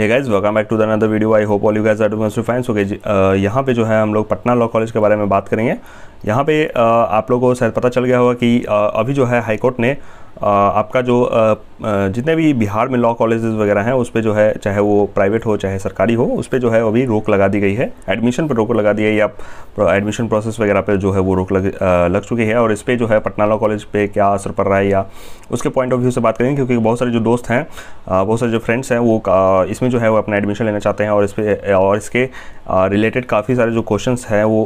hey guys welcome back to the another video I hope all you guys are doing too fine so guys यहाँ पे जो है हम लोग Patna law college के बारे में बात करेंगे यहाँ पे uh, आप लोगों को शायद पता चल गया होगा कि uh, अभी जो है हाईकोर्ट ने uh, आपका जो जितने भी बिहार में लॉ कॉलेज वगैरह हैं उस पर जो है चाहे वो प्राइवेट हो चाहे सरकारी हो उस पर जो है अभी रोक लगा दी गई है एडमिशन पर रोक लगा दी है या एडमिशन प्रोसेस वगैरह पर जो है वो रोक लग लग चुकी है और इस पर जो है पटना लॉ कॉलेज पर क्या असर पड़ रहा है या उसके पॉइंट ऑफ व्यू से बात करेंगे क्योंकि बहुत सारे जो दोस्त हैं बहुत सारे जो फ्रेंड्स हैं वो इसमें जो है वो अपना एडमिशन लेना चाहते हैं और इस पर और इसके रिलेटेड काफ़ी सारे जो क्वेश्चन हैं वो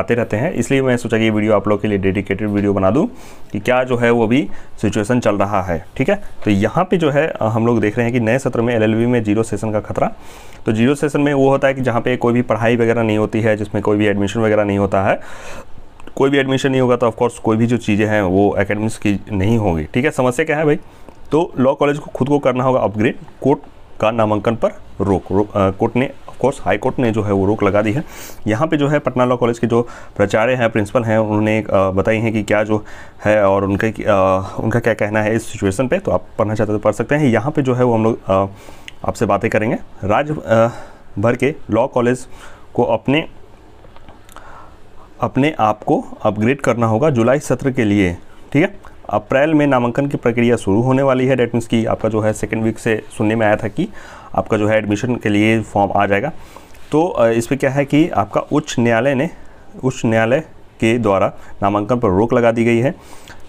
आते रहते हैं इसलिए मैं सोचा कि ये वीडियो आप लोग के लिए डेडिकेटेड वीडियो बना दूँ कि क्या जो है वो अभी सिचुएसन चल रहा है ठीक है तो तो यहाँ पे जो है हम लोग देख रहे हैं कि नए सत्र में एलएलबी में जीरो सेशन का खतरा तो जीरो सेशन में वो होता है कि जहाँ पे कोई भी पढ़ाई वगैरह नहीं होती है जिसमें कोई भी एडमिशन वगैरह नहीं होता है कोई भी एडमिशन नहीं होगा तो ऑफकोर्स कोई भी जो चीज़ें हैं वो एकेडमिक्स की नहीं होगी ठीक है समस्या क्या है भाई तो लॉ कॉलेज को खुद को करना होगा अपग्रेड कोर्ट का नामांकन पर रोक, रोक कोर्ट ने ऑफकोर्स हाईकोर्ट ने जो है वो रोक लगा दी है यहाँ पर जो है पटना लॉ कॉलेज के जो प्राचार्य हैं प्रिंसिपल हैं उन्होंने बताई हैं कि क्या जो है और उनके उनका क्या कहना है इस सिचुएसन पर तो आप पढ़ना चाहते तो पढ़ सकते हैं यहाँ पर जो है वो हम लोग आपसे बातें करेंगे राज्य भर के लॉ कॉलेज को अपने अपने आप को अपग्रेड करना होगा जुलाई सत्र के लिए ठीक है अप्रैल में नामांकन की प्रक्रिया शुरू होने वाली है डेट मीन्स की आपका जो है सेकेंड वीक से सुनने में आया था कि आपका जो है एडमिशन के लिए फॉर्म आ जाएगा तो इस पर क्या है कि आपका उच्च न्यायालय ने उच्च न्यायालय के द्वारा नामांकन पर रोक लगा दी गई है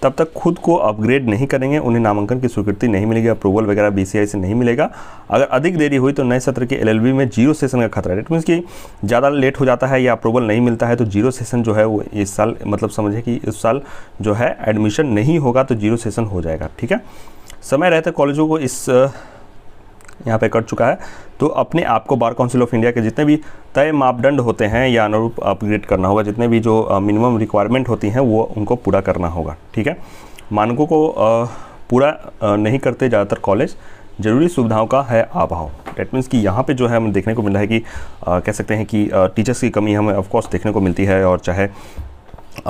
तब तक खुद को अपग्रेड नहीं करेंगे उन्हें नामांकन की स्वीकृति नहीं मिलेगी अप्रूवल वगैरह बीसीआई से नहीं मिलेगा अगर अधिक देरी हुई तो नए सत्र के एलएलबी में जीरो सेशन का खतरा है इट मीन्स कि ज़्यादा लेट हो जाता है या अप्रूवल नहीं मिलता है तो जीरो सेशन जो है वो इस साल मतलब समझे कि इस साल जो है एडमिशन नहीं होगा तो जीरो सेशन हो जाएगा ठीक है समय रहते कॉलेजों को इस यहाँ पे कट चुका है तो अपने आप को बार काउंसिल ऑफ इंडिया के जितने भी तय मापदंड होते हैं या अनुरूप अपग्रेड करना होगा जितने भी जो मिनिमम रिक्वायरमेंट होती हैं वो उनको पूरा करना होगा ठीक है मानकों को पूरा नहीं करते ज़्यादातर कॉलेज ज़रूरी सुविधाओं का है अभाव डेट मीन्स कि यहाँ पे जो है हमें देखने को मिल रहा है कि आ, कह सकते हैं कि टीचर्स की कमी हमें ऑफकोर्स देखने को मिलती है और चाहे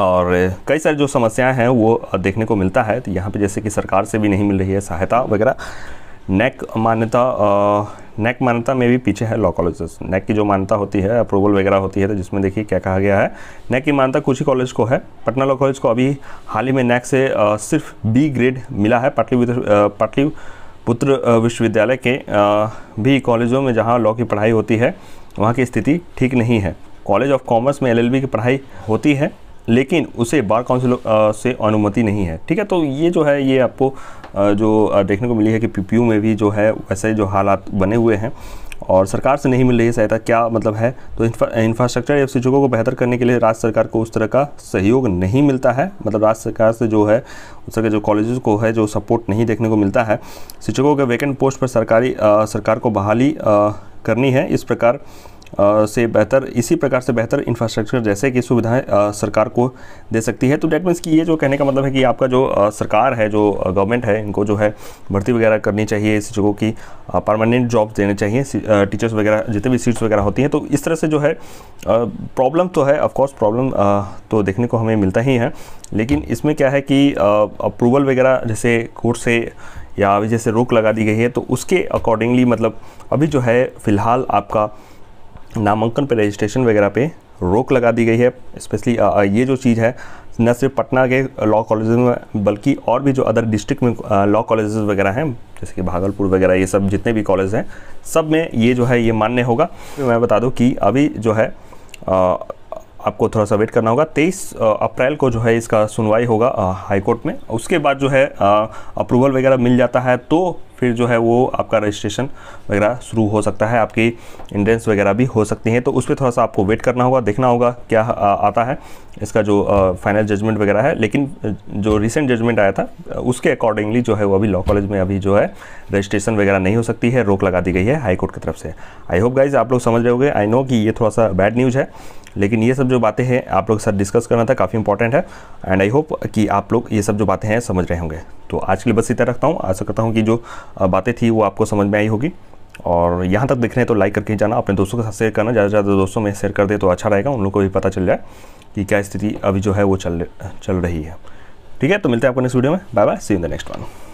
और कई सारी जो समस्याएं हैं वो देखने को मिलता है तो यहाँ पे जैसे कि सरकार से भी नहीं मिल रही है सहायता वगैरह नेक मान्यता नेक मान्यता में भी पीछे है लॉ कॉलेजेस नेक की जो मान्यता होती है अप्रूवल वगैरह होती है तो जिसमें देखिए क्या कहा गया है नेक की मान्यता कुछ ही कॉलेज को है पटना लॉ कॉलेज को अभी हाल ही में नेक से आ, सिर्फ बी ग्रेड मिला है पाटली पुत्र विश्वविद्यालय के आ, भी कॉलेजों में जहाँ लॉ की पढ़ाई होती है वहाँ की स्थिति ठीक नहीं है कॉलेज ऑफ कॉमर्स में एलएलबी की पढ़ाई होती है लेकिन उसे बार काउंसिल से अनुमति नहीं है ठीक है तो ये जो है ये आपको जो देखने को मिली है कि पीपीयू में भी जो है वैसे जो हालात बने हुए हैं और सरकार से नहीं मिल रही है सहायता क्या मतलब है तो इंफ्रास्ट्रक्चर या शिक्षकों को बेहतर करने के लिए राज्य सरकार को उस तरह का सहयोग नहीं मिलता है मतलब राज्य सरकार से जो है उस तरह के जो कॉलेज को है जो सपोर्ट नहीं देखने को मिलता है शिक्षकों के वैकेंट पोस्ट पर सरकारी आ, सरकार को बहाली आ, करनी है इस प्रकार से बेहतर इसी प्रकार से बेहतर इंफ्रास्ट्रक्चर जैसे कि सुविधाएं सरकार को दे सकती है तो डेट मीन्स कि ये जो कहने का मतलब है कि आपका जो सरकार है जो गवर्नमेंट है इनको जो है भर्ती वगैरह करनी चाहिए इस जगहों की परमानेंट जॉब देने चाहिए टीचर्स वगैरह जितने भी सीट्स वगैरह होती हैं तो इस तरह से जो है प्रॉब्लम तो है ऑफकोर्स प्रॉब्लम तो देखने को हमें मिलता ही है लेकिन इसमें क्या है कि अप्रूवल वगैरह जैसे कोर्ट से या अभी जैसे रोक लगा दी गई है तो उसके अकॉर्डिंगली मतलब अभी जो है फ़िलहाल आपका नामांकन पर रजिस्ट्रेशन वगैरह पे रोक लगा दी गई है स्पेशली ये जो चीज़ है न सिर्फ पटना के लॉ कॉलेज में बल्कि और भी जो अदर डिस्ट्रिक्ट में लॉ कॉलेज वगैरह हैं जैसे कि भागलपुर वगैरह ये सब जितने भी कॉलेज हैं सब में ये जो है ये मान्य होगा तो मैं बता दूँ कि अभी जो है आ, आपको थोड़ा सा वेट करना होगा 23 अप्रैल को जो है इसका सुनवाई होगा हाईकोर्ट में उसके बाद जो है अप्रूवल वगैरह मिल जाता है तो फिर जो है वो आपका रजिस्ट्रेशन वगैरह शुरू हो सकता है आपकी इंडेंस वगैरह भी हो सकती हैं तो उस पर थोड़ा सा आपको वेट करना होगा देखना होगा क्या आता है इसका जो फाइनल जजमेंट वगैरह है लेकिन जो रिसेंट जजमेंट आया था उसके अकॉर्डिंगली जो है वो अभी लॉ कॉलेज में अभी जो है रजिस्ट्रेशन वगैरह नहीं हो सकती है रोक लगा दी गई है हाईकोर्ट की तरफ से आई होप गाइज आप लोग समझ रहे हो आई नो कि ये थोड़ा सा बैड न्यूज़ है लेकिन ये सब जो बातें हैं आप लोग के साथ डिस्कस करना था काफ़ी इंपॉर्टेंट है एंड आई होप कि आप लोग ये सब जो बातें हैं समझ रहे होंगे तो आज के लिए बस इतना रखता हूँ आशा करता हूँ कि जो बातें थी वो आपको समझ में आई होगी और यहाँ तक देख रहे हैं तो लाइक करके जाना अपने दोस्तों के साथ शेयर करना ज़्यादा से ज़्यादा दोस्तों में शेयर कर दे तो अच्छा रहेगा उन लोग को भी पता चल जाए कि क्या स्थिति अभी जो है वो चल चल रही है ठीक है तो मिलते हैं आपको नेक्स्ट वीडियो में bye bye see in the next one